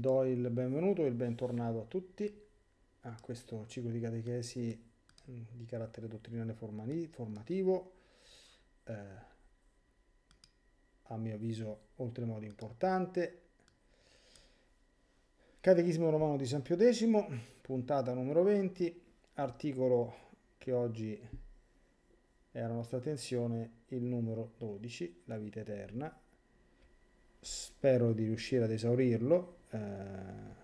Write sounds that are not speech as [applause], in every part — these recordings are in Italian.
do il benvenuto e il bentornato a tutti a questo ciclo di catechesi mm, di carattere dottrinale formativo, eh, a mio avviso oltremodo importante. Catechismo romano di San Pio X, puntata numero 20, articolo che oggi è alla nostra attenzione, il numero 12, la vita eterna. Spero di riuscire ad esaurirlo eh,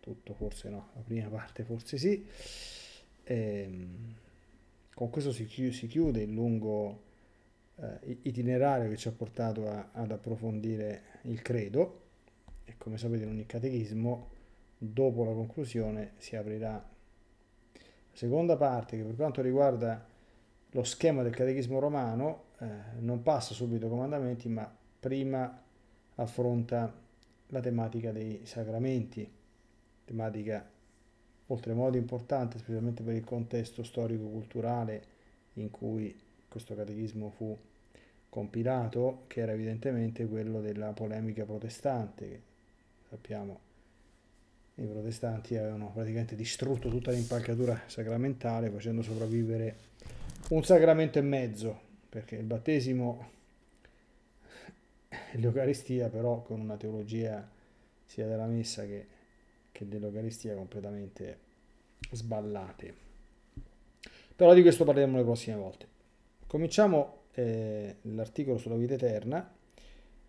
tutto forse no, la prima parte forse sì. E, ehm, con questo si, chi si chiude il lungo eh, itinerario che ci ha portato a, ad approfondire il credo e come sapete in ogni catechismo dopo la conclusione si aprirà la seconda parte che per quanto riguarda lo schema del catechismo romano eh, non passa subito ai comandamenti ma prima affronta la tematica dei sacramenti, tematica oltremodo importante, specialmente per il contesto storico-culturale in cui questo catechismo fu compilato, che era evidentemente quello della polemica protestante, che sappiamo i protestanti avevano praticamente distrutto tutta l'impalcatura sacramentale facendo sopravvivere un sacramento e mezzo, perché il battesimo l'Eucaristia però con una teologia sia della messa che, che dell'Eucaristia completamente sballate. Però di questo parleremo le prossime volte. Cominciamo eh, l'articolo sulla vita eterna,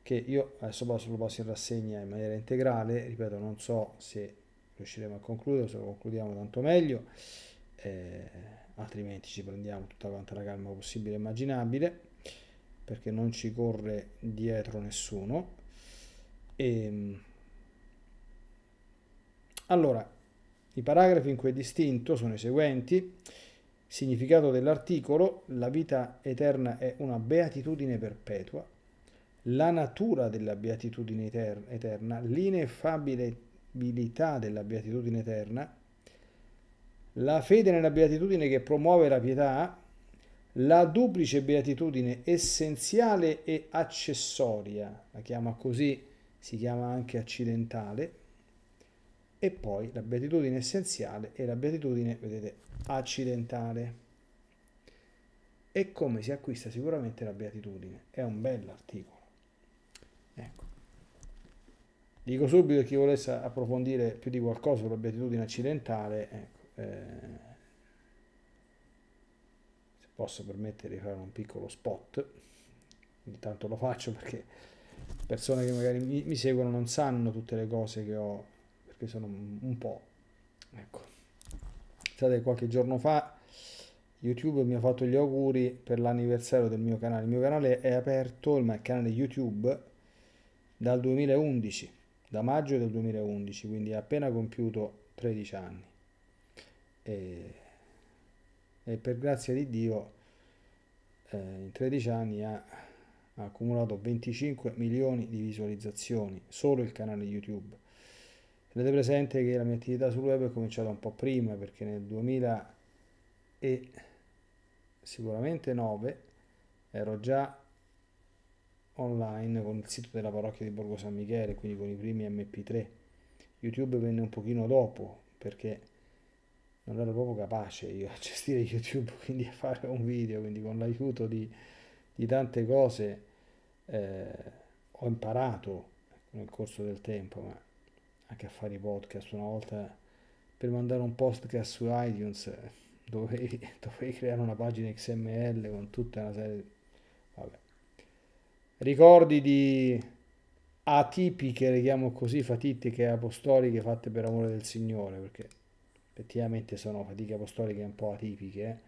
che io adesso passo, lo passo in rassegna in maniera integrale, ripeto non so se riusciremo a concludere, se lo concludiamo tanto meglio, eh, altrimenti ci prendiamo tutta quanta la calma possibile e immaginabile perché non ci corre dietro nessuno. E, ehm, allora, i paragrafi in cui è distinto sono i seguenti. Significato dell'articolo, la vita eterna è una beatitudine perpetua, la natura della beatitudine eterna, l'ineffabilità della beatitudine eterna, la fede nella beatitudine che promuove la pietà, la duplice beatitudine essenziale e accessoria, la chiama così, si chiama anche accidentale, e poi la beatitudine essenziale e la beatitudine, vedete, accidentale. E come si acquista sicuramente la beatitudine? È un bell'articolo. Ecco. Dico subito chi volesse approfondire più di qualcosa sulla beatitudine accidentale, ecco, eh, posso permettere di fare un piccolo spot, intanto lo faccio perché persone che magari mi, mi seguono non sanno tutte le cose che ho, perché sono un, po'... Ecco, state qualche giorno fa YouTube mi ha fatto gli auguri per l'anniversario del mio canale. Il mio canale è aperto, il mio canale YouTube, dal 2011, da maggio del 2011, quindi ha appena compiuto 13 anni. E e per grazia di Dio eh, in 13 anni ha, ha accumulato 25 milioni di visualizzazioni solo il canale YouTube. Tenete presente che la mia attività sul web è cominciata un po' prima perché nel 2000 e sicuramente 9 ero già online con il sito della parrocchia di Borgo San Michele, quindi con i primi MP3. YouTube venne un pochino dopo perché non ero proprio capace io a gestire YouTube, [laughs] quindi a fare un video, quindi con l'aiuto di, di tante cose eh, ho imparato nel corso del tempo, ma anche a fare i podcast una volta per mandare un podcast su iTunes [laughs] dovevi, [laughs] dovevi creare una pagina XML con tutta una serie di... Vabbè. ricordi di atipiche, le chiamo così, fatiche apostoliche fatte per amore del Signore, perché effettivamente sono fatiche apostoliche un po' atipiche,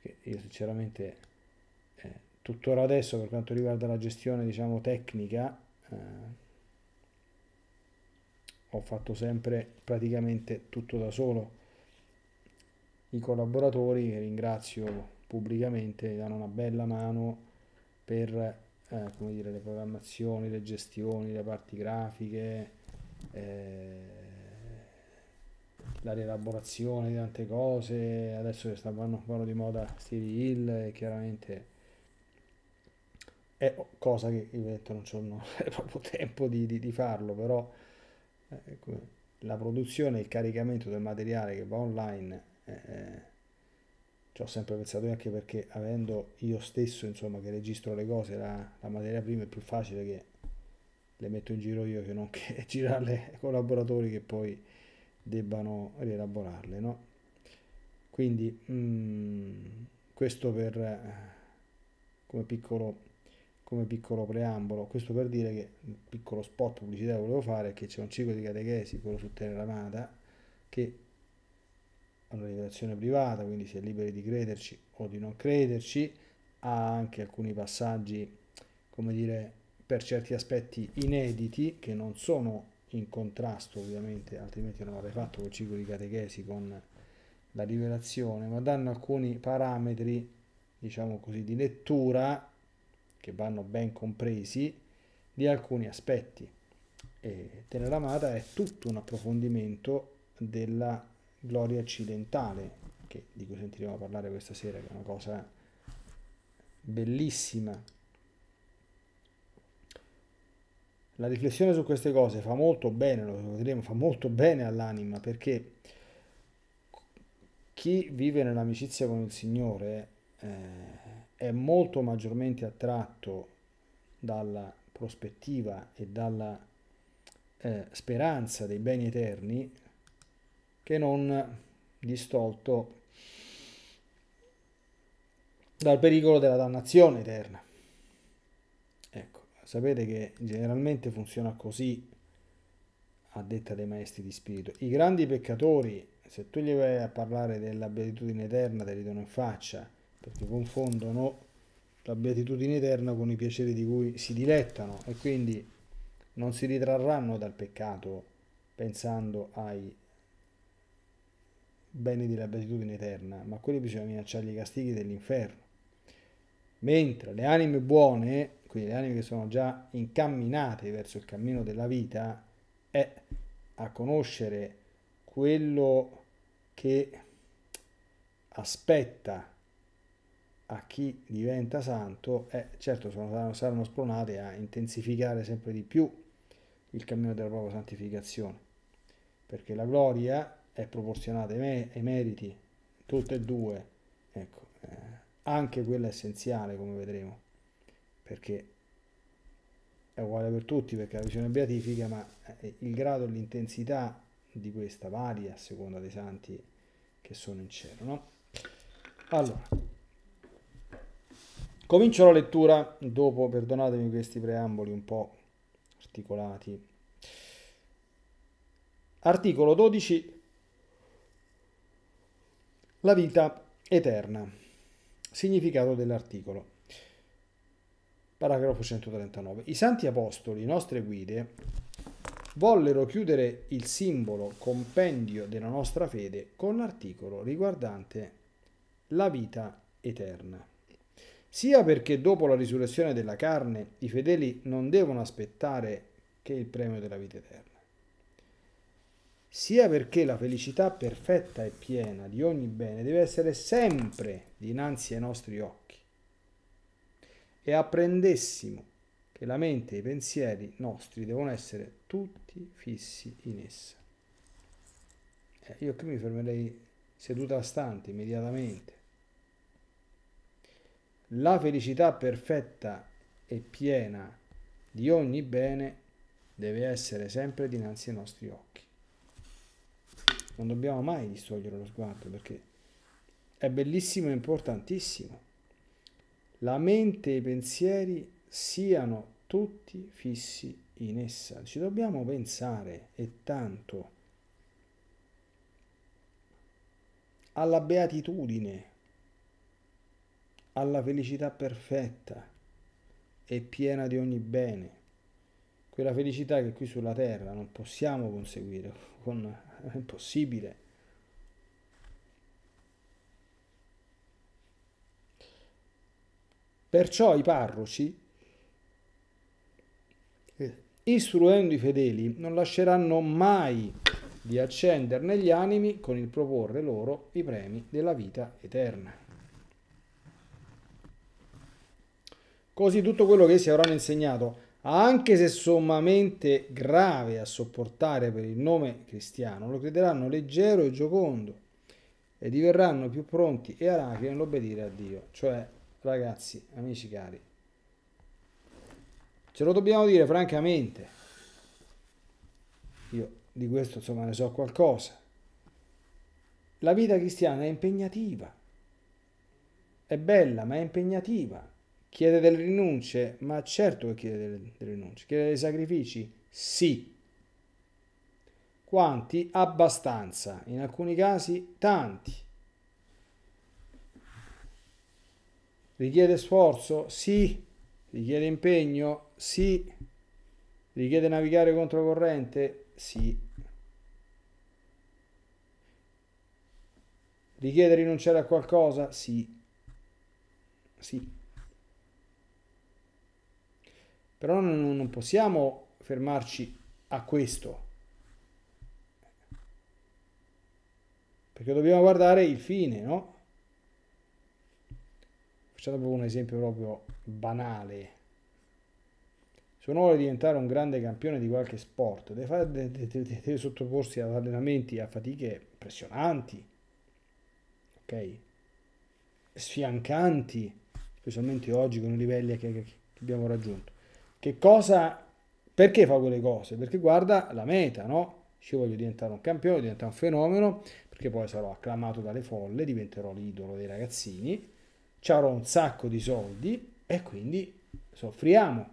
perché io sinceramente eh, tuttora adesso per quanto riguarda la gestione diciamo tecnica eh, ho fatto sempre praticamente tutto da solo. I collaboratori che ringrazio pubblicamente mi danno una bella mano per eh, come dire, le programmazioni, le gestioni, le parti grafiche. Eh, la rielaborazione di tante cose, adesso che stavano, vanno di moda Stevie Hill, chiaramente è cosa che ovviamente non sono [laughs] proprio tempo di, di, di farlo, però eh, ecco, la produzione e il caricamento del materiale che va online eh, eh ci ho sempre pensato anche perché avendo io stesso insomma che registro le cose la, la materia prima è più facile che le metto in giro io che non che [laughs] girarle ai collaboratori che poi debbano rielaborarle. No? Quindi mh, mm, questo per, come, piccolo, come piccolo preambolo, questo per dire che il mm, piccolo spot pubblicitario che volevo fare è che c'è un ciclo di catechesi, quello su Terra Amata, che è una rivelazione privata, quindi si è liberi di crederci o di non crederci, ha anche alcuni passaggi, come dire, per certi aspetti inediti che non sono in contrasto ovviamente, altrimenti non avrei fatto col ciclo di catechesi con la rivelazione, ma danno alcuni parametri, diciamo così, di lettura che vanno ben compresi di alcuni aspetti. E Teneramata è tutto un approfondimento della gloria occidentale, che, di cui sentiremo parlare questa sera, che è una cosa bellissima La riflessione su queste cose fa molto bene, lo vedremo, fa molto bene all'anima perché chi vive nell'amicizia con il Signore eh, è molto maggiormente attratto dalla prospettiva e dalla eh, speranza dei beni eterni che non distolto dal pericolo della dannazione eterna. Sapete che generalmente funziona così, a detta dei maestri di spirito. I grandi peccatori, se tu gli vai a parlare della beatitudine eterna, te li danno in faccia, perché confondono la beatitudine eterna con i piaceri di cui si dilettano e quindi non si ritrarranno dal peccato pensando ai beni della beatitudine eterna, ma quelli bisogna minacciargli i castighi dell'inferno. Mentre le anime buone quindi le anime che sono già incamminate verso il cammino della vita, è a conoscere quello che aspetta a chi diventa santo, eh, certo sono, saranno spronate a intensificare sempre di più il cammino della propria santificazione, perché la gloria è proporzionata ai, meriti, tutte e due, ecco, eh, anche quella essenziale come vedremo perché è uguale per tutti, perché la visione beatifica, ma eh, il grado e l'intensità di questa varia a seconda dei santi che sono in cielo. No? Allora, comincio la lettura dopo, perdonatemi questi preamboli un po' articolati. Articolo 12. La vita eterna. Significato dell'articolo. Paragrafo 139. I santi apostoli, nostre guide, vollero chiudere il simbolo compendio della nostra fede con l'articolo riguardante la vita eterna. Sia perché dopo la risurrezione della carne i fedeli non devono aspettare che il premio della vita eterna, sia perché la felicità perfetta e piena di ogni bene deve essere sempre dinanzi ai nostri occhi e apprendessimo che la mente e i pensieri nostri devono essere tutti fissi in essa. Eh, io qui mi fermerei seduta stante immediatamente. La felicità perfetta e piena di ogni bene deve essere sempre dinanzi ai nostri occhi. Non dobbiamo mai distogliere lo sguardo perché è bellissimo e importantissimo la mente e i pensieri siano tutti fissi in essa. Ci dobbiamo pensare e tanto alla beatitudine, alla felicità perfetta e piena di ogni bene, quella felicità che qui sulla terra non possiamo conseguire, [laughs] con, è impossibile Perciò i parroci, eh, istruendo i fedeli, non lasceranno mai di accenderne gli animi con il proporre loro i premi della vita eterna. Così tutto quello che essi avranno insegnato, anche se sommamente grave a sopportare per il nome cristiano, lo crederanno leggero e giocondo e diverranno più pronti e aracri nell'obbedire a Dio. Cioè, ragazzi, amici cari, ce lo dobbiamo dire francamente. Io di questo insomma ne so qualcosa. La vita cristiana è impegnativa, è bella ma è impegnativa, chiede delle rinunce, ma certo che chiede delle, delle rinunce, chiede dei sacrifici, sì. Quanti? Abbastanza, in alcuni casi tanti Richiede sforzo? Sì. Richiede impegno? Sì. Richiede navigare controcorrente? Sì. Richiede rinunciare a qualcosa? Sì. Sì. Però non, non possiamo fermarci a questo. Perché dobbiamo guardare il fine, no? proprio un esempio proprio banale. Se uno vuole diventare un grande campione di qualche sport, deve, fare, deve, deve, deve sottoporsi ad allenamenti, a fatiche impressionanti, ok? Sfiancanti, specialmente oggi con i livelli che, che, che abbiamo raggiunto. Che cosa, perché fa quelle cose? Perché guarda la meta, no? Io voglio diventare un campione, diventare un fenomeno, perché poi sarò acclamato dalle folle, diventerò l'idolo dei ragazzini ci avrò un sacco di soldi e quindi soffriamo,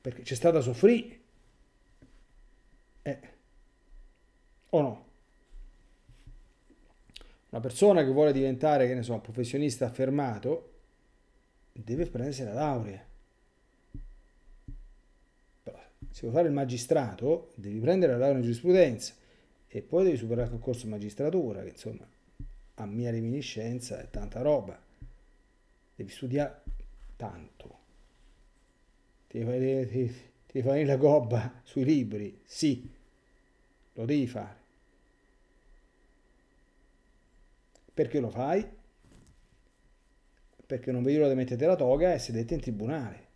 perché c'è stata soffrire. Eh. O no? Una persona che vuole diventare, che ne so, un professionista affermato, deve prendersi la laurea. se vuoi fare il magistrato, devi prendere la laurea in giurisprudenza e poi devi superare il concorso magistratura, che insomma, a mia reminiscenza è tanta roba devi studiare tanto. Ti fare, ti, ti fai la gobba sui libri? Sì, lo devi fare. Perché lo fai? Perché non vedi l'ora di metterti la toga e sedete in tribunale.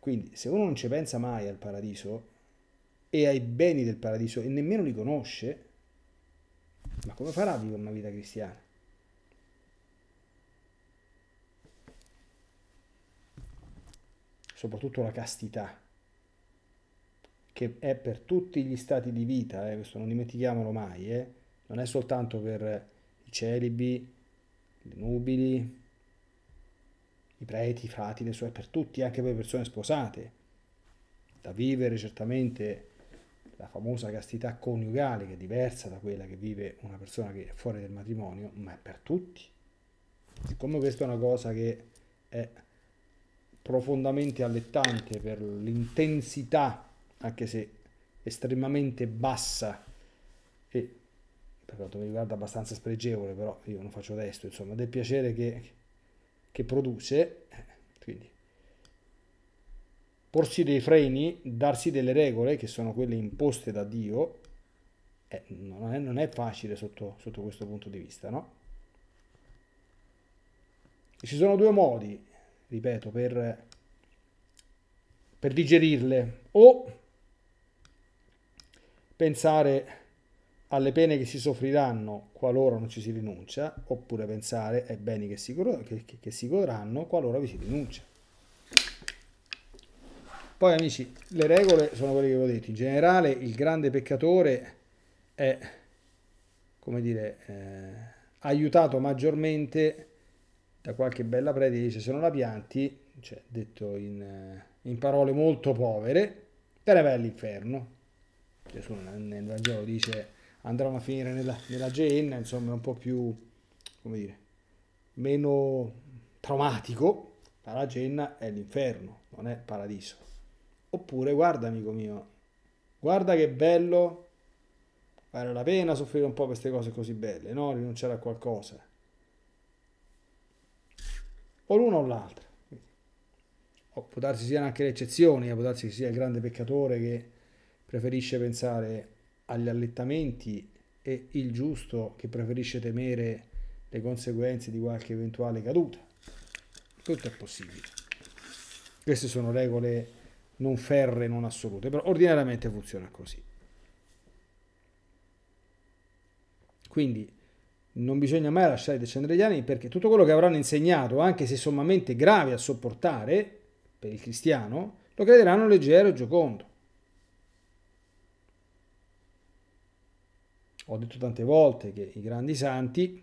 Quindi se uno non ci pensa mai al paradiso e ai beni del paradiso e nemmeno li conosce, ma come farà a vivere una vita cristiana? soprattutto la castità, che è per tutti gli stati di vita, eh, questo non dimentichiamolo mai, eh, non è soltanto per i celibi, i nubili, i preti, i frati, le è per tutti, anche per le persone sposate. Da vivere certamente la famosa castità coniugale che è diversa da quella che vive una persona che è fuori del matrimonio, ma è per tutti. Siccome questa è una cosa che è profondamente allettante per l'intensità, anche se estremamente bassa e per quanto mi riguarda abbastanza spregevole, però io non faccio testo, insomma, del piacere che, che produce, quindi porsi dei freni, darsi delle regole che sono quelle imposte da Dio, eh, non, è, non, è, facile sotto, sotto questo punto di vista, no? Ci sono due modi, ripeto, per, per digerirle o pensare alle pene che si soffriranno qualora non ci si rinuncia, oppure pensare ai beni che si, che, che si godranno qualora vi si rinuncia. Poi amici, le regole sono quelle che vi ho detto. In generale il grande peccatore è, come dire, eh, aiutato maggiormente da qualche bella prede dice se non la pianti, cioè detto in, eh, in parole molto povere, te ne vai all'inferno. Gesù nel Vangelo dice andranno a finire nella, nella genna, insomma è un po' più, come dire, meno traumatico, ma la genna è l'inferno, non è paradiso. Oppure guarda amico mio, guarda che bello, vale la pena soffrire un po' queste cose così belle, no? Rinunciare a qualcosa o l'una o l'altra. O può darsi siano anche le eccezioni, eh, può darsi che sia il grande peccatore che preferisce pensare agli allettamenti e il giusto che preferisce temere le conseguenze di qualche eventuale caduta. Tutto è possibile. Queste sono regole non ferre, non assolute, però ordinariamente funziona così. Quindi non bisogna mai lasciare descendere gli animi perché tutto quello che avranno insegnato, anche se sommamente grave a sopportare, per il cristiano, lo crederanno leggero e giocondo. Ho detto tante volte che i grandi santi,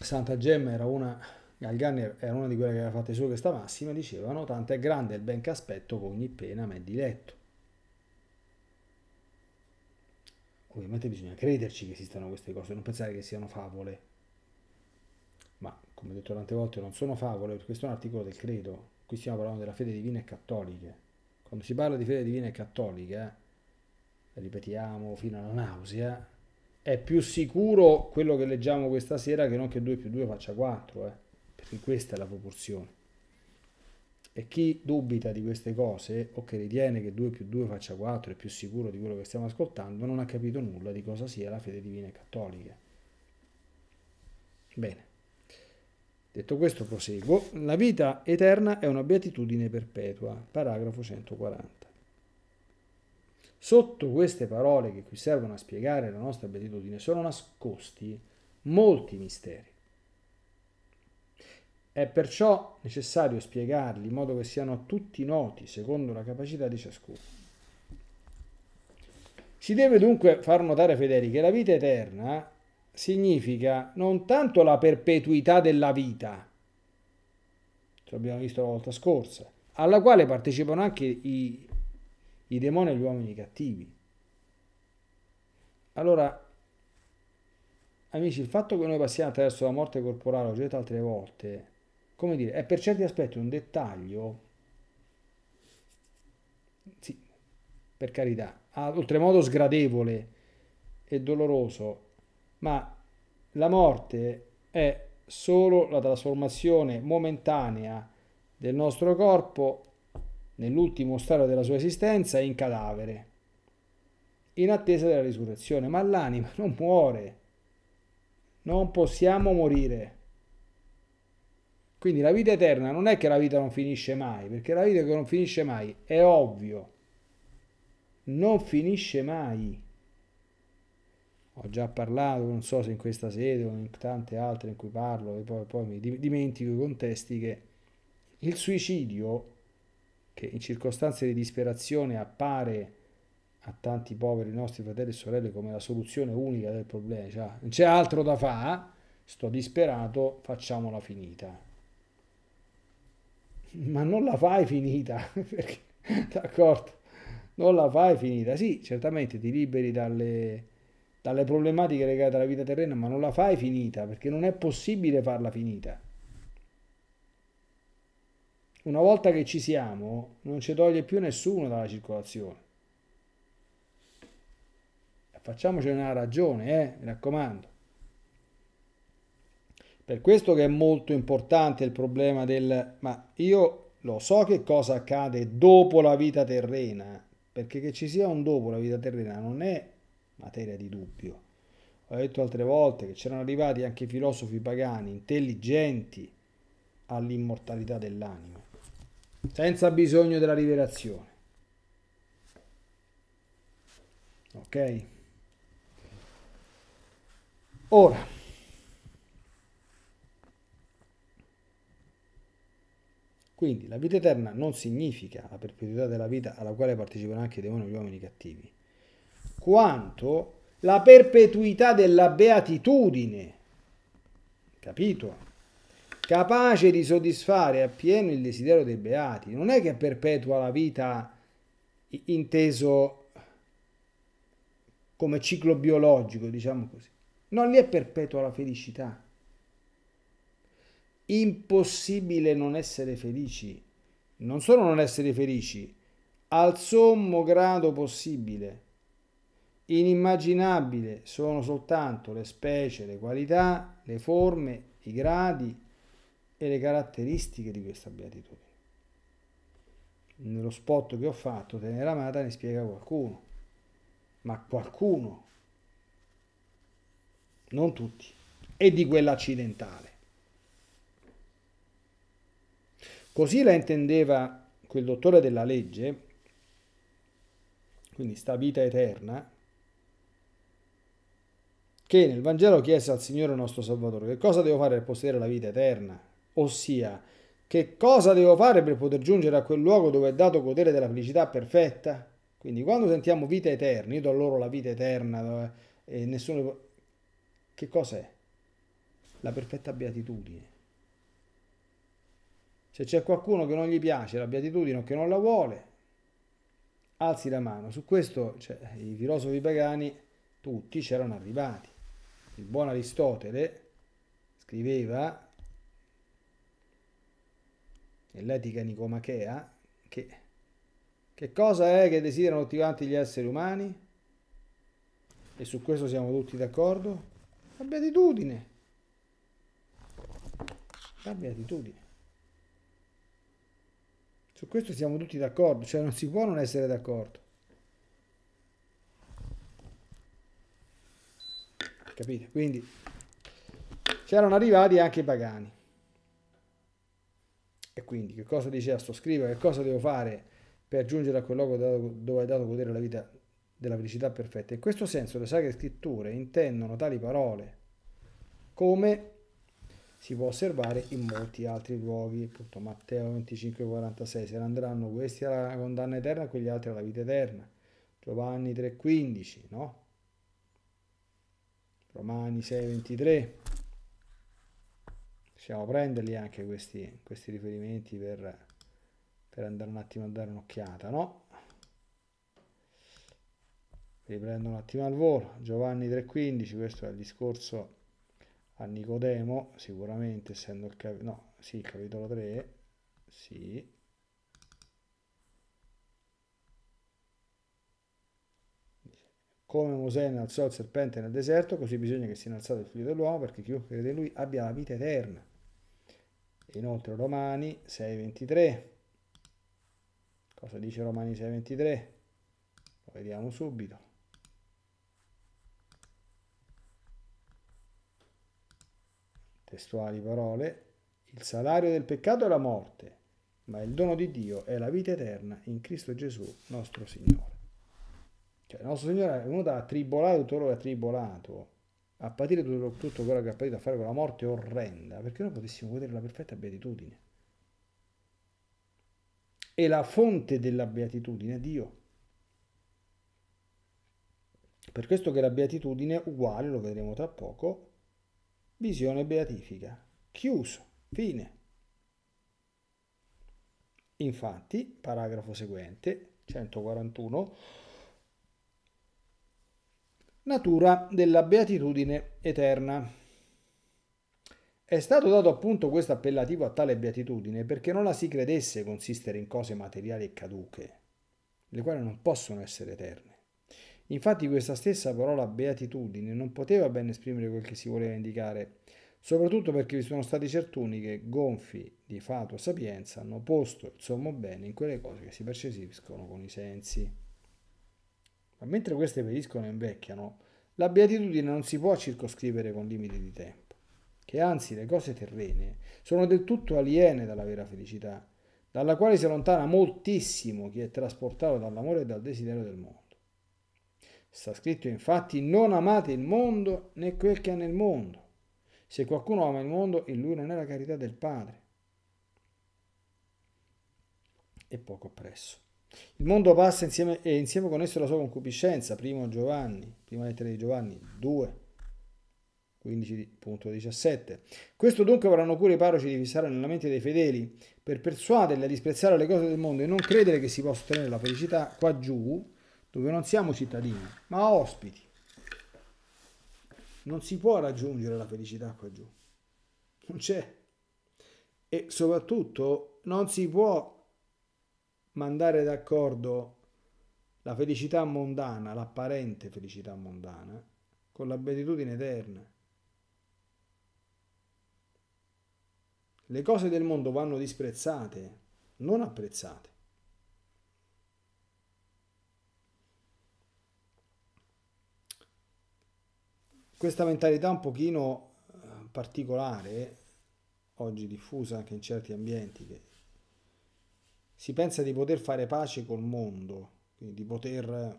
Santa Gemma era una, Galgan era una di quelle che aveva fatto su questa massima, dicevano tanto è grande il ben che aspetto che ogni pena è diletto. Ovviamente bisogna crederci che esistano queste cose, non pensare che siano favole. Ma, come detto tante volte, non sono favole, perché questo è un articolo del credo. Qui stiamo parlando della fede divina e cattolica. Quando si parla di fede divina e cattolica, eh, ripetiamo fino alla nausea, è più sicuro quello che leggiamo questa sera che non che 2 più 2 faccia 4, eh? perché questa è la proporzione. E chi dubita di queste cose o che ritiene che 2 più 2 faccia 4 è più sicuro di quello che stiamo ascoltando non ha capito nulla di cosa sia la fede divina e cattolica. Bene. Detto questo proseguo, la vita eterna è una beatitudine perpetua, paragrafo 140. Sotto queste parole che qui servono a spiegare la nostra beatitudine sono nascosti molti misteri. È perciò necessario spiegarli in modo che siano tutti noti secondo la capacità di ciascuno. Si deve dunque far notare a Federico che la vita eterna significa non tanto la perpetuità della vita, ce l'abbiamo visto la volta scorsa, alla quale partecipano anche i, i demoni e gli uomini cattivi. Allora, amici, il fatto che noi passiamo attraverso la morte corporale, ho detto altre volte, come dire, è per certi aspetti un dettaglio, sì, per carità, oltremodo sgradevole e doloroso, ma la morte è solo la trasformazione momentanea del nostro corpo nell'ultimo stato della sua esistenza in cadavere, in attesa della risurrezione, ma l'anima non muore, non possiamo morire. Quindi la vita eterna non è che la vita non finisce mai, perché la vita che non finisce mai è ovvio, non finisce mai. Ho già parlato, non so se in questa sede o in tante altre in cui parlo, e poi, poi mi dimentico i contesti che il suicidio, che in circostanze di disperazione appare a tanti poveri nostri fratelli e sorelle come la soluzione unica del problema, cioè non c'è altro da fare, sto disperato, facciamola finita ma non la fai finita, [laughs] d'accordo? Non la fai finita, sì, certamente ti liberi dalle, dalle problematiche legate alla vita terrena, ma non la fai finita, perché non è possibile farla finita. Una volta che ci siamo, non ci toglie più nessuno dalla circolazione. Facciamocene una ragione, eh, mi raccomando. Per questo che è molto importante il problema del ma io lo so che cosa accade dopo la vita terrena, perché che ci sia un dopo la vita terrena non è materia di dubbio. Ho detto altre volte che c'erano arrivati anche filosofi pagani intelligenti all'immortalità dell'anima, senza bisogno della rivelazione. Ok? Ora Quindi la vita eterna non significa la perpetuità della vita alla quale partecipano anche i demoni e gli uomini cattivi, quanto la perpetuità della beatitudine, capito? Capace di soddisfare appieno il desiderio dei beati. Non è che perpetua la vita inteso come ciclo biologico, diciamo così. Non lì è perpetua la felicità impossibile non essere felici, non solo non essere felici, al sommo grado possibile. Inimmaginabile sono soltanto le specie, le qualità, le forme, i gradi e le caratteristiche di questa beatitudine. Nello spot che ho fatto, Tenera Amata ne spiega qualcuno, ma qualcuno, non tutti, e di quell'accidentale. Così la intendeva quel dottore della legge, quindi sta vita eterna, che nel Vangelo chiese al Signore nostro Salvatore che cosa devo fare per possedere la vita eterna, ossia che cosa devo fare per poter giungere a quel luogo dove è dato godere della felicità perfetta. Quindi quando sentiamo vita eterna, io do loro la vita eterna eh, e nessuno... Che cos'è? La perfetta beatitudine se c'è qualcuno che non gli piace la beatitudine o che non la vuole, alzi la mano. Su questo cioè, i filosofi pagani tutti c'erano arrivati. Il buon Aristotele scriveva nell'etica nicomachea che, che cosa è che desiderano tutti quanti gli esseri umani? E su questo siamo tutti d'accordo? La beatitudine. La beatitudine. Su questo siamo tutti d'accordo, cioè non si può non essere d'accordo. Capite? Quindi c'erano arrivati anche i pagani. E quindi che cosa dice a sto scrivo? Che cosa devo fare per giungere a quel luogo dove è dato godere la vita della felicità perfetta? In questo senso le sacre scritture intendono tali parole come si può osservare in molti altri luoghi, appunto Matteo 25,46, se ne andranno questi alla condanna eterna e quegli altri alla vita eterna, Giovanni 3,15, no? Romani 6,23, possiamo prenderli anche questi, questi riferimenti per, per andare un attimo a dare un'occhiata, no? Riprendo un attimo al volo, Giovanni 3,15, questo è il discorso a Nicodemo, sicuramente essendo il capitolo, no, sì, capitolo 3, sì. Come Mosè innalzò il serpente nel deserto, così bisogna che sia innalzato il figlio dell'uomo perché chiunque crede in lui abbia la vita eterna. E inoltre Romani 6.23. Cosa dice Romani 6.23? Lo vediamo subito. testuali parole, il salario del peccato è la morte, ma il dono di Dio è la vita eterna in Cristo Gesù nostro Signore. Cioè, il nostro Signore è venuto a tribolare tutto quello che ha tribolato, a patire tutto, tutto quello che ha patito, a fare quella morte orrenda, perché noi potessimo godere la perfetta beatitudine. E la fonte della beatitudine è Dio. Per questo che la beatitudine è uguale, lo vedremo tra poco, Visione beatifica. Chiuso. Fine. Infatti, paragrafo seguente, 141, natura della beatitudine eterna. È stato dato appunto questo appellativo a tale beatitudine perché non la si credesse consistere in cose materiali e caduche, le quali non possono essere eterne Infatti questa stessa parola beatitudine non poteva ben esprimere quel che si voleva indicare, soprattutto perché vi sono stati certuni che, gonfi di fato sapienza, hanno posto il sommo bene in quelle cose che si percepiscono con i sensi. Ma mentre queste periscono e invecchiano, la beatitudine non si può circoscrivere con limiti di tempo, che anzi le cose terrene sono del tutto aliene dalla vera felicità, dalla quale si allontana moltissimo chi è trasportato dall'amore e dal desiderio del mondo. Sta scritto infatti non amate il mondo né quel che è nel mondo. Se qualcuno ama il mondo, in lui non è la carità del Padre. E poco oppresso. Il mondo passa insieme, e insieme con esso la sua concupiscenza, primo Giovanni, prima lettera di Giovanni 2, 15.17. Questo dunque avranno cura i paroci di fissare nella mente dei fedeli, per persuaderli a disprezzare le cose del mondo e non credere che si possa ottenere la felicità qua giù, dove non siamo cittadini, ma ospiti. Non si può raggiungere la felicità qua giù, non c'è. E soprattutto non si può mandare d'accordo la felicità mondana, l'apparente felicità mondana, con la beatitudine eterna. Le cose del mondo vanno disprezzate, non apprezzate. Questa mentalità un pochino eh, particolare, oggi diffusa anche in certi ambienti, che si pensa di poter fare pace col mondo, quindi di poter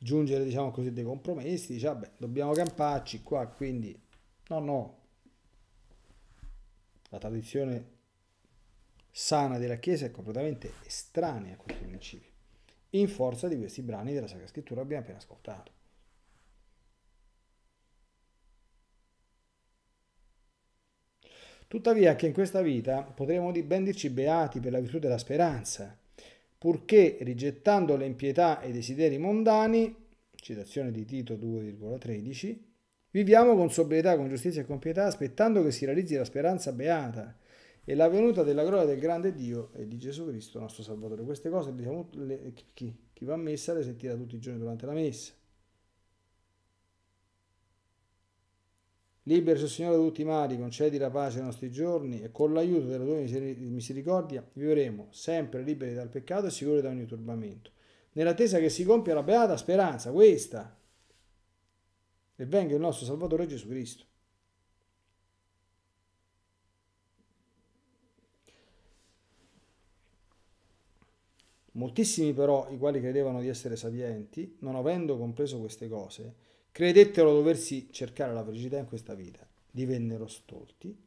giungere, diciamo così, dei compromessi, dice, vabbè, dobbiamo camparci qua, quindi no, no. La tradizione sana della Chiesa è completamente estranea a questo principio, in forza di questi brani della Sacra Scrittura che abbiamo appena ascoltato. Tuttavia che in questa vita potremmo ben dirci beati per la virtù della speranza, purché rigettando le impietà e i desideri mondani, citazione di Tito 2,13, viviamo con sobrietà, con giustizia e con pietà, aspettando che si realizzi la speranza beata e la venuta della gloria del grande Dio e di Gesù Cristo nostro Salvatore. Queste cose diciamo, le, chi, chi va a messa le sentirà tutti i giorni durante la messa. Liberaci, Signore, da tutti i mali, concedi la pace ai nostri giorni e con l'aiuto della tua misericordia vivremo sempre liberi dal peccato e sicuri da ogni turbamento, nell'attesa che si compia la beata speranza, questa, e venga il nostro Salvatore Gesù Cristo. Moltissimi però, i quali credevano di essere sapienti, non avendo compreso queste cose, Credettero doversi cercare la felicità in questa vita, divennero stolti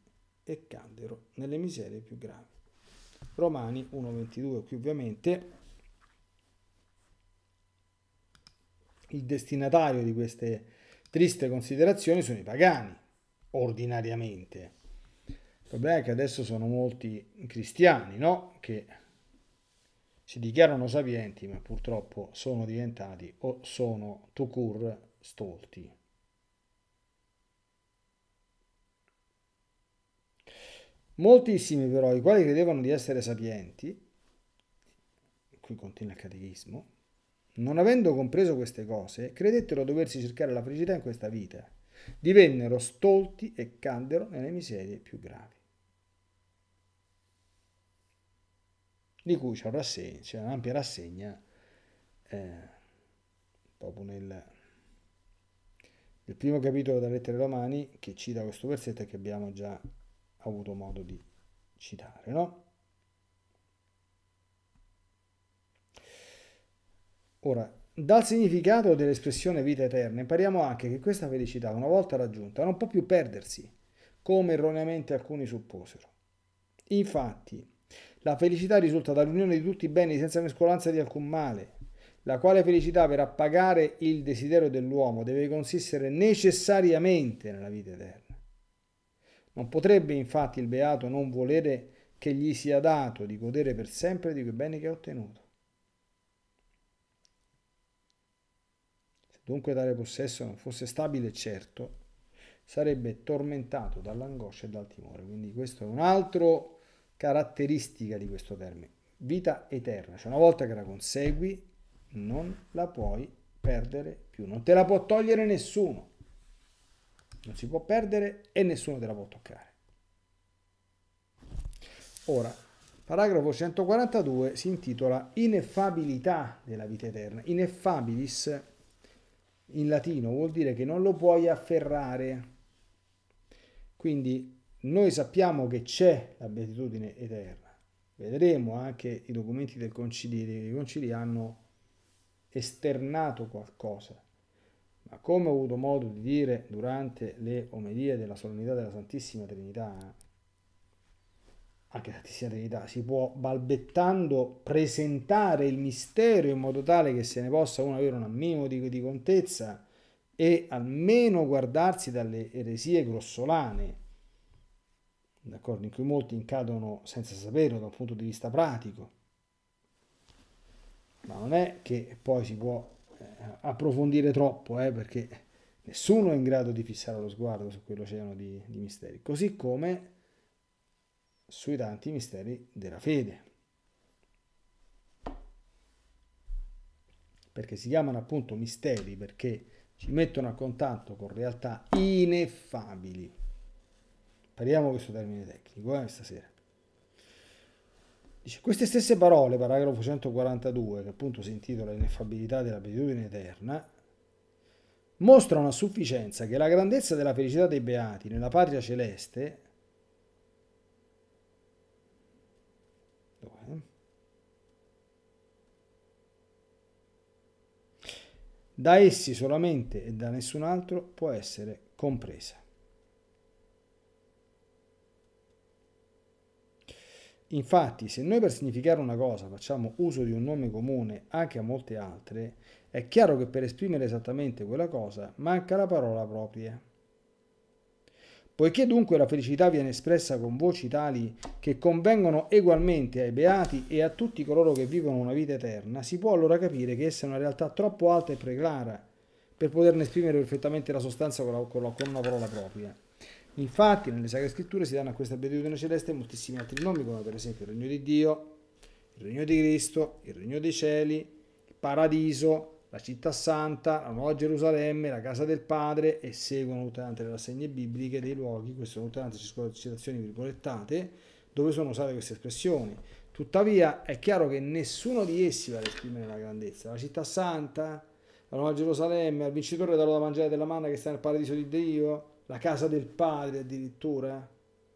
e caddero nelle miserie più gravi. Romani 1.22, qui ovviamente il destinatario di queste triste considerazioni sono i pagani, ordinariamente. Il problema è che adesso sono molti cristiani, no? Che si dichiarano sapienti, ma purtroppo sono diventati o sono tucur stolti. Moltissimi però, i quali credevano di essere sapienti, qui continua il catechismo, non avendo compreso queste cose, credettero doversi cercare la felicità in questa vita. Divennero stolti e caddero nelle miserie più gravi. Di cui c'è un'ampia rassegna eh, proprio nel il primo capitolo della lettera ai Romani che cita questo versetto e che abbiamo già avuto modo di citare, no? Ora, dal significato dell'espressione vita eterna impariamo anche che questa felicità, una volta raggiunta, non può più perdersi, come erroneamente alcuni supposero. Infatti, la felicità risulta dall'unione di tutti i beni senza mescolanza di alcun male, la quale felicità per appagare il desiderio dell'uomo deve consistere necessariamente nella vita eterna. Non potrebbe infatti il beato non volere che gli sia dato di godere per sempre di quei beni che ha ottenuto. Se dunque tale possesso non fosse stabile e certo, sarebbe tormentato dall'angoscia e dal timore. Quindi questo è un'altra caratteristica di questo termine, vita eterna. Cioè una volta che la consegui, non la puoi perdere più, non te la può togliere nessuno, non si può perdere e nessuno te la può toccare. Ora, paragrafo 142 si intitola Ineffabilità della vita eterna. Ineffabilis in latino vuol dire che non lo puoi afferrare. Quindi noi sappiamo che c'è la beatitudine eterna. Vedremo anche i documenti del Concili, dei Concili hanno esternato qualcosa. Ma come ho avuto modo di dire durante le omelie della solennità della Santissima Trinità, eh, anche la Santissima Trinità si può balbettando presentare il mistero in modo tale che se ne possa uno avere un minimo di, di contezza e almeno guardarsi dalle eresie grossolane, d'accordo, in cui molti incadono senza sapere da un punto di vista pratico ma non è che poi si può eh, approfondire troppo, eh, perché nessuno è in grado di fissare lo sguardo su quell'oceano di, di misteri, così come sui tanti misteri della fede. Perché si chiamano appunto misteri, perché ci mettono a contatto con realtà ineffabili. Parliamo questo termine tecnico eh, stasera. Dice, queste stesse parole, paragrafo 142, che appunto si intitola Ineffabilità dell'abitudine eterna, mostrano a sufficienza che la grandezza della felicità dei beati nella patria celeste da essi solamente e da nessun altro può essere compresa. Infatti, se noi per significare una cosa facciamo uso di un nome comune anche a molte altre, è chiaro che per esprimere esattamente quella cosa manca la parola propria. Poiché dunque la felicità viene espressa con voci tali che convengono egualmente ai beati e a tutti coloro che vivono una vita eterna, si può allora capire che essa è una realtà troppo alta e preclara per poterne esprimere perfettamente la sostanza con una parola propria. Infatti, nelle Sacre Scritture si danno a questa beatitudine celeste moltissimi altri nomi, come per esempio il regno di Dio, il regno di Cristo, il regno dei cieli, il paradiso, la città santa, la nuova Gerusalemme, la casa del Padre e seguono tutte le altre rassegne bibliche dei luoghi, queste sono tutte le altre citazioni virgolettate, dove sono usate queste espressioni. Tuttavia è chiaro che nessuno di essi va ad esprimere la grandezza. La città santa, la nuova Gerusalemme, il vincitore darò da mangiare della manna che sta nel paradiso di Dio, la casa del Padre addirittura,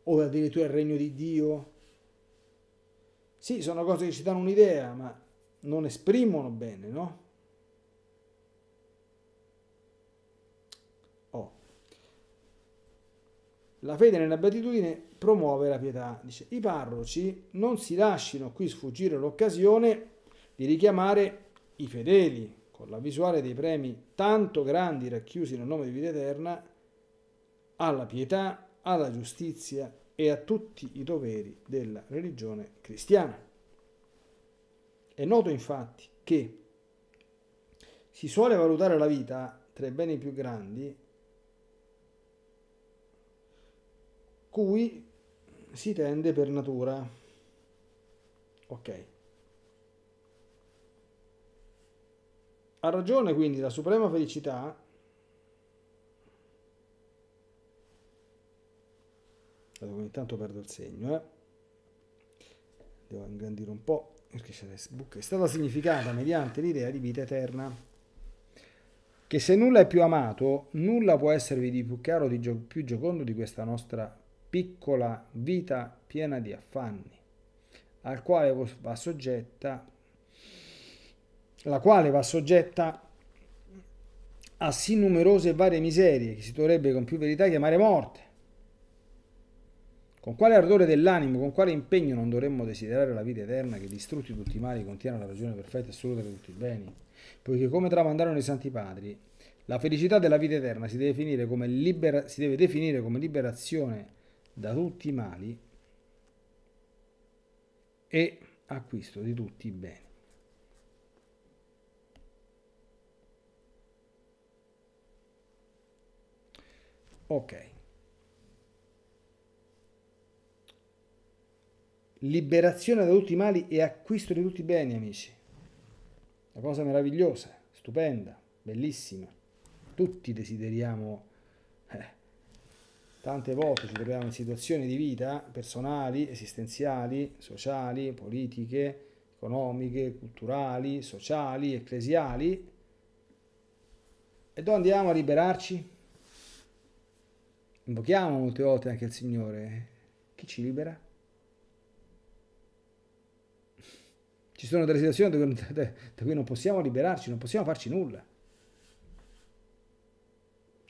o addirittura il regno di Dio. Sì, sono cose che ci danno un'idea, ma non esprimono bene, no? Oh. La fede nella beatitudine promuove la pietà. Dice, I parroci non si lasciano qui sfuggire l'occasione di richiamare i fedeli con la visuale dei premi tanto grandi racchiusi nel nome di vita eterna alla pietà, alla giustizia e a tutti i doveri della religione cristiana. È noto infatti che si suole valutare la vita tra i beni più grandi cui si tende per natura. Ok. Ha ragione quindi la suprema felicità Guardate, ogni tanto perdo il segno, eh. Devo ingrandire un po' perché c'è Facebook. È stata significata mediante l'idea di vita eterna. Che se nulla è più amato, nulla può esservi di più caro, di gio- più giocondo di questa nostra piccola vita piena di affanni, al quale va soggetta, la quale va soggetta a sì numerose e varie miserie che si dovrebbe con più verità chiamare morte con quale ardore dell'animo, con quale impegno non dovremmo desiderare la vita eterna che distrutti tutti i mali contiene la ragione perfetta e assoluta di tutti i beni? Poiché come tramandarono i santi padri, la felicità della vita eterna si deve, finire come libera- si deve definire come liberazione da tutti i mali e acquisto di tutti i beni. Ok. liberazione da tutti i mali e acquisto di tutti i beni, amici. Una cosa meravigliosa, stupenda, bellissima. Tutti desideriamo, eh, tante volte ci troviamo in situazioni di vita personali, esistenziali, sociali, politiche, economiche, culturali, sociali, ecclesiali. E dove andiamo a liberarci? Invochiamo molte volte anche il Signore. Chi ci libera? Ci sono delle situazioni [laughs] da cui non possiamo liberarci, non possiamo farci nulla.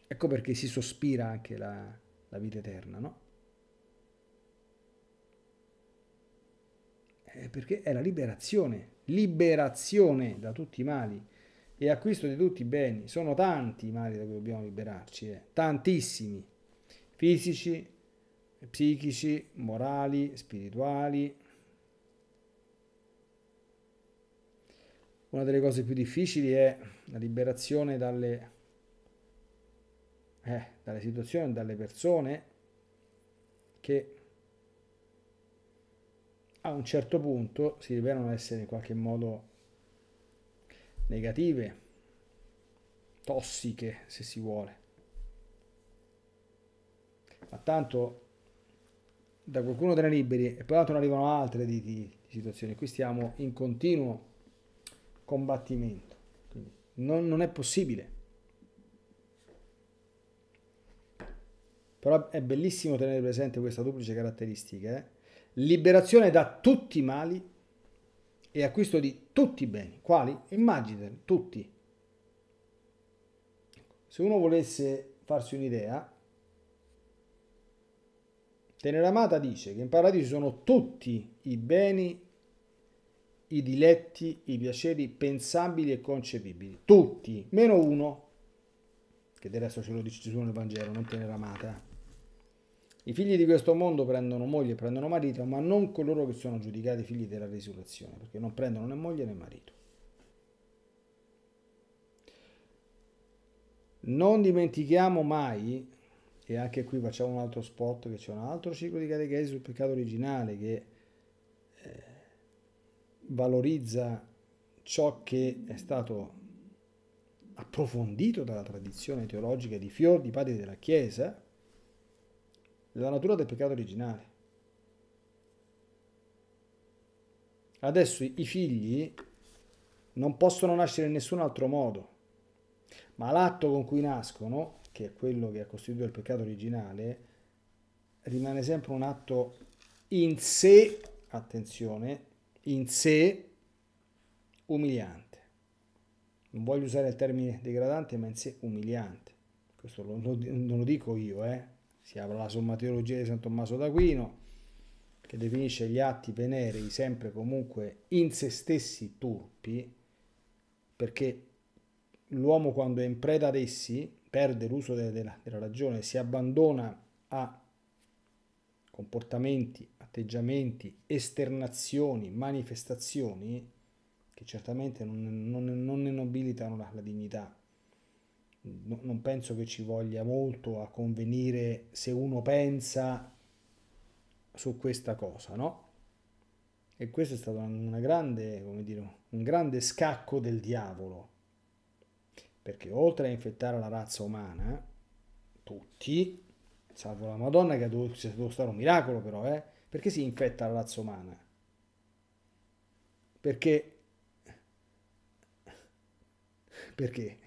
Ecco perché si sospira anche la, la vita eterna, no? Eh, perché è la liberazione, liberazione da tutti i mali e acquisto di tutti i beni. Sono tanti i mali da cui dobbiamo liberarci, eh. tantissimi, fisici, psichici, morali, spirituali, Una delle cose più difficili è la liberazione dalle, eh, dalle situazioni, dalle persone che a un certo punto si rivelano essere in qualche modo negative, tossiche se si vuole. Ma tanto da qualcuno te ne liberi e poi altro ne arrivano altre di, di, di situazioni. Qui stiamo in continuo combattimento. Non, non, è possibile. Però è bellissimo tenere presente questa duplice caratteristica. Eh? Liberazione da tutti i mali e acquisto di tutti i beni. Quali? Immaginate, tutti. Se uno volesse farsi un'idea, Tenera Amata dice che in paradiso sono tutti i beni i diletti, i piaceri pensabili e concepibili, tutti, meno uno, che del resto ce lo dice Gesù nel Vangelo, non te ne ramata. Eh. I figli di questo mondo prendono moglie e prendono marito, ma non coloro che sono giudicati figli della risurrezione, perché non prendono né moglie né marito. Non dimentichiamo mai, e anche qui facciamo un altro spot, che c'è un altro ciclo di catechesi sul peccato originale che... Eh, valorizza ciò che è stato approfondito dalla tradizione teologica di Fior, di padri della Chiesa, la natura del peccato originale. Adesso i figli non possono nascere in nessun altro modo, ma l'atto con cui nascono, che è quello che ha costituito il peccato originale, rimane sempre un atto in sé, attenzione, in sé umiliante. Non voglio usare il termine degradante, ma in sé umiliante. Questo lo, lo, non lo dico io, eh. si apre la somma teologia di San Tommaso d'Aquino, che definisce gli atti venerei sempre comunque in se stessi turpi, perché l'uomo quando è in preda ad essi perde l'uso de, de, della ragione, si abbandona a comportamenti, atteggiamenti, esternazioni, manifestazioni che certamente non, non, non ne nobilitano la, la dignità. No, non penso che ci voglia molto a convenire se uno pensa su questa cosa, no? E questo è stato una grande, come dire, un grande scacco del diavolo, perché oltre a infettare la razza umana, tutti, Salvo la Madonna che ha dovuto, stare un miracolo però, eh? Perché si infetta la razza umana? Perché? Perché?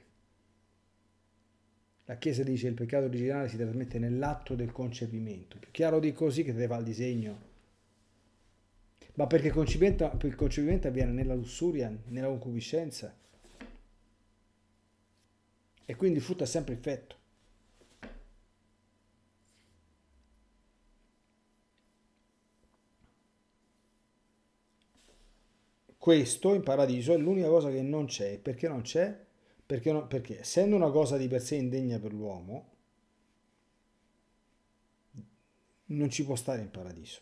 La Chiesa dice che il peccato originale si trasmette nell'atto del concepimento. Più chiaro di così che te fa il disegno. Ma perché il concepimento, il concepimento avviene nella lussuria, nella concupiscenza. E quindi il frutto è sempre infetto. questo in paradiso è l'unica cosa che non c'è. Perché non c'è? Perché, non, perché essendo una cosa di per sé indegna per l'uomo, non ci può stare in paradiso.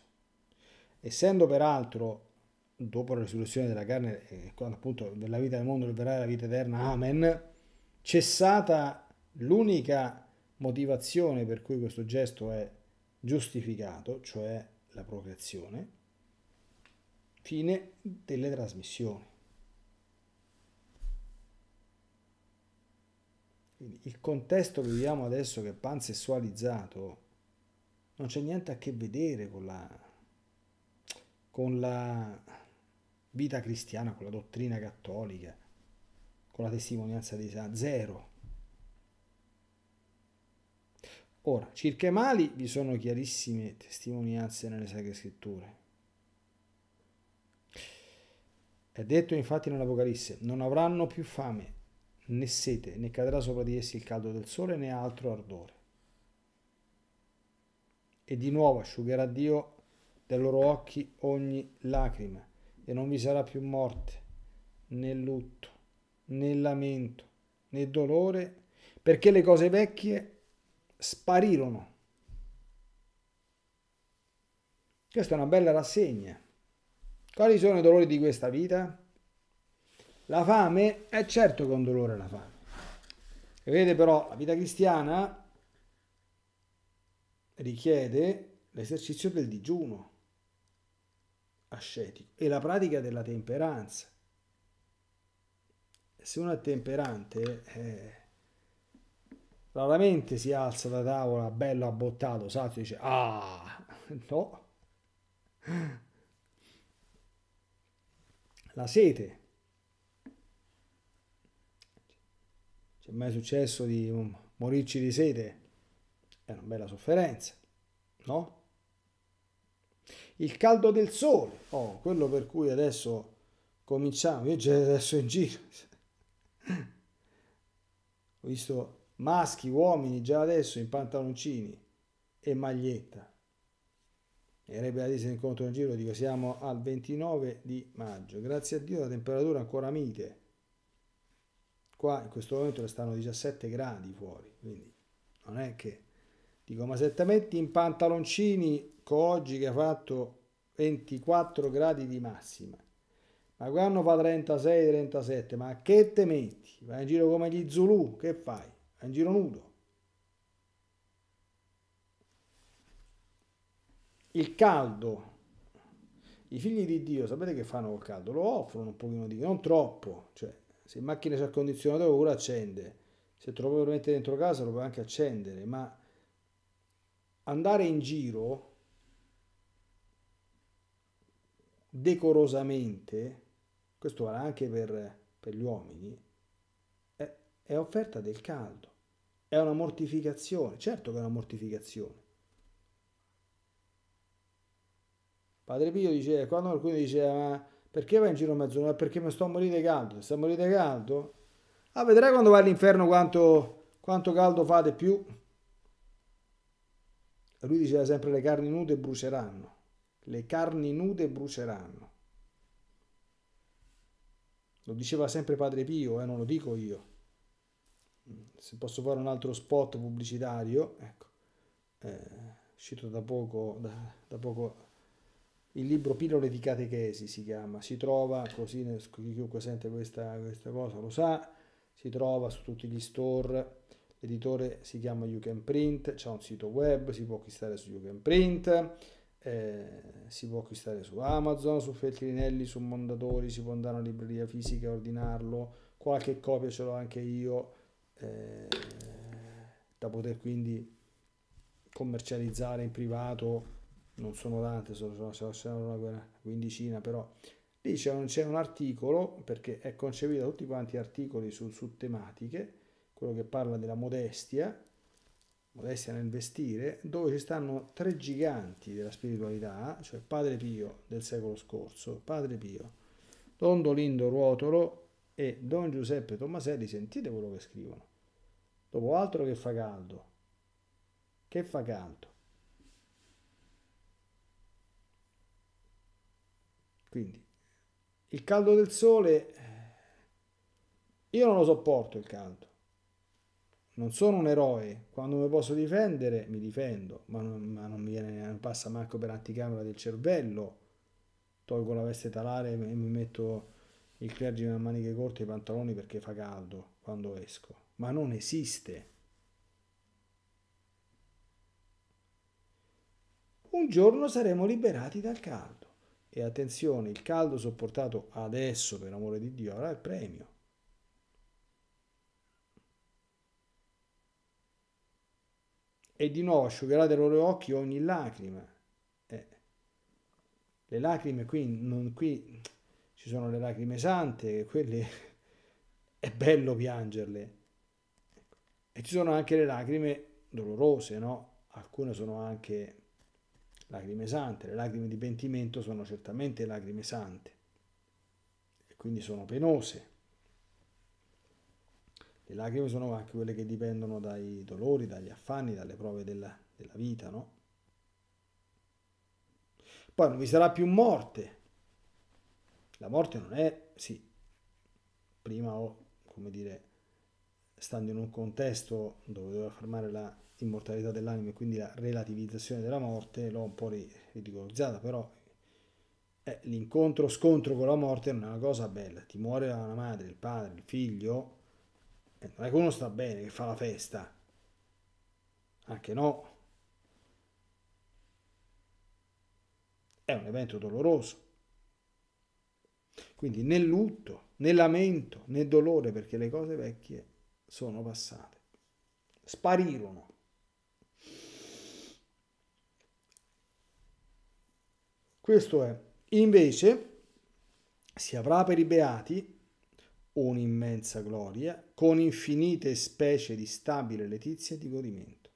Essendo peraltro dopo la risurrezione della carne quando appunto della vita del mondo verrà la vita eterna, amen, cessata l'unica motivazione per cui questo gesto è giustificato, cioè la procreazione, Fine delle trasmissioni. Quindi il contesto che viviamo adesso che è pansessualizzato non c'è niente a che vedere con la, con la vita cristiana, con la dottrina cattolica, con la testimonianza di San Zero. Ora, circa i mali vi sono chiarissime testimonianze nelle Sacre Scritture. È detto infatti nell'Apocalisse, non avranno più fame né sete, né cadrà sopra di essi il caldo del sole né altro ardore. E di nuovo asciugherà Dio dai loro occhi ogni lacrima, e non vi sarà più morte, né lutto, né lamento, né dolore, perché le cose vecchie sparirono. Questa è una bella rassegna quali sono i dolori di questa vita? La fame è eh, certo che è un dolore la fame. Vedete però la vita cristiana richiede l'esercizio del digiuno ascetico e la pratica della temperanza. Se uno è temperante, eh, raramente si alza da tavola bello abbottato, sazio, e dice ah [laughs] no la sete. è mai successo di morirci di sete? È una bella sofferenza, no? Il caldo del sole, oh, quello per cui adesso cominciamo, io già adesso in giro. Ho visto maschi, uomini già adesso in pantaloncini e maglietta e Rebbe Adesi nel conto del giro, dico siamo al 29 di maggio, grazie a Dio la temperatura è ancora mite, qua in questo momento restano 17 gradi fuori, quindi non è che, dico ma se te metti in pantaloncini con oggi che ha fatto 24 gradi di massima, ma quando fa 36-37, ma che te metti? Vai in giro come gli Zulu, che fai? Vai in giro nudo. il caldo. I figli di Dio, sapete che fanno col caldo? Lo offrono un pochino di, non troppo, cioè se in macchina c'è il condizionatore uno accende, se te lo dentro casa lo puoi anche accendere, ma andare in giro decorosamente, questo vale anche per, per gli uomini, è, è offerta del caldo, è una mortificazione, certo che è una mortificazione Padre Pio diceva, eh, quando qualcuno diceva, ah, ma perché vai in giro mezz'ora? Perché mi sto a morire caldo, sta a morire caldo? Ah, vedrai quando vai all'inferno quanto, quanto caldo fate più. Lui diceva sempre le carni nude bruceranno, le carni nude bruceranno. Lo diceva sempre Padre Pio, eh, non lo dico io. Se posso fare un altro spot pubblicitario, ecco, eh, uscito da poco, da, da poco il libro Pillole di Catechesi si chiama, si trova, così chiunque sente questa, questa cosa lo sa, si trova su tutti gli store, l'editore si chiama You Can Print, c'è un sito web, si può acquistare su You Can Print, eh, si può acquistare su Amazon, su Feltrinelli, su Mondadori, si può andare a una libreria fisica e ordinarlo, qualche copia ce l'ho anche io, eh, da poter quindi commercializzare in privato non sono tante, sono, sono, sono una quindicina, però lì c'è un, c'è un, articolo, perché è concepito tutti quanti articoli su, su tematiche, quello che parla della modestia, modestia nel vestire, dove ci stanno tre giganti della spiritualità, cioè Padre Pio del secolo scorso, Padre Pio, Don Dolindo Ruotolo e Don Giuseppe Tommaselli, sentite quello che scrivono. Dopo altro che fa caldo, che fa caldo. Quindi il caldo del sole, io non lo sopporto il caldo. Non sono un eroe, quando mi posso difendere mi difendo, ma non, ma non mi viene, non passa manco per anticamera del cervello. Tolgo la veste talare e mi metto il clergyman a maniche corte e i pantaloni perché fa caldo quando esco. Ma non esiste. un giorno saremo liberati dal caldo. E attenzione, il caldo sopportato adesso, per amore di Dio, avrà il premio. E di nuovo asciugherà dai loro occhi ogni lacrima. Eh. Le lacrime qui, non, qui ci sono le lacrime sante, quelle [laughs] è bello piangerle. E ci sono anche le lacrime dolorose, no? Alcune sono anche lacrime sante, le lacrime di pentimento sono certamente lacrime sante e quindi sono penose. Le lacrime sono anche quelle che dipendono dai dolori, dagli affanni, dalle prove della, della vita, no? Poi non vi sarà più morte. La morte non è, sì, prima ho, come dire, stando in un contesto dove doveva fermare la immortalità dell'anima e quindi la relativizzazione della morte, l'ho un po' ridicolizzata, però eh, l'incontro scontro con la morte non è una cosa bella, ti muore la madre, il padre, il figlio, eh, non è che uno sta bene, che fa la festa, anche no. È un evento doloroso. Quindi né lutto, né lamento, né dolore perché le cose vecchie sono passate, sparirono. Questo è. Invece si avrà per i beati un'immensa gloria con infinite specie di stabile letizia e di godimento.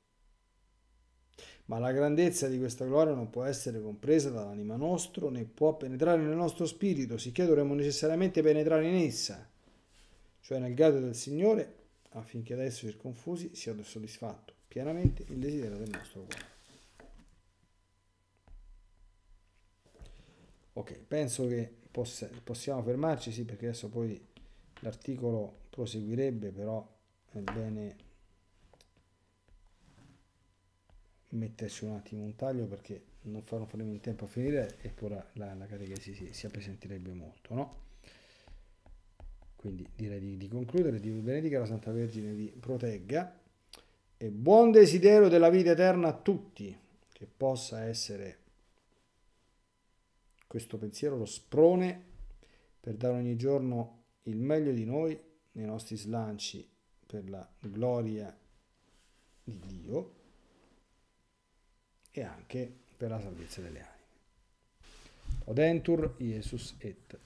Ma la grandezza di questa gloria non può essere compresa dall'anima nostro né può penetrare nel nostro spirito, sicché dovremmo necessariamente penetrare in essa, cioè nel grado del Signore, affinché adesso circonfusi sia soddisfatto pienamente il desiderio del nostro cuore. ok penso che possa, possiamo fermarci sì perché adesso poi l'articolo proseguirebbe però è bene metterci un attimo un taglio perché non faremo in tempo a finire e poi la, la, la carica si, si, si molto no? quindi direi di, di concludere di benedica la Santa Vergine vi protegga e buon desiderio della vita eterna a tutti che possa essere questo pensiero lo sprone per dare ogni giorno il meglio di noi nei nostri slanci per la gloria di Dio e anche per la salvezza delle anime. Odentur Jesus et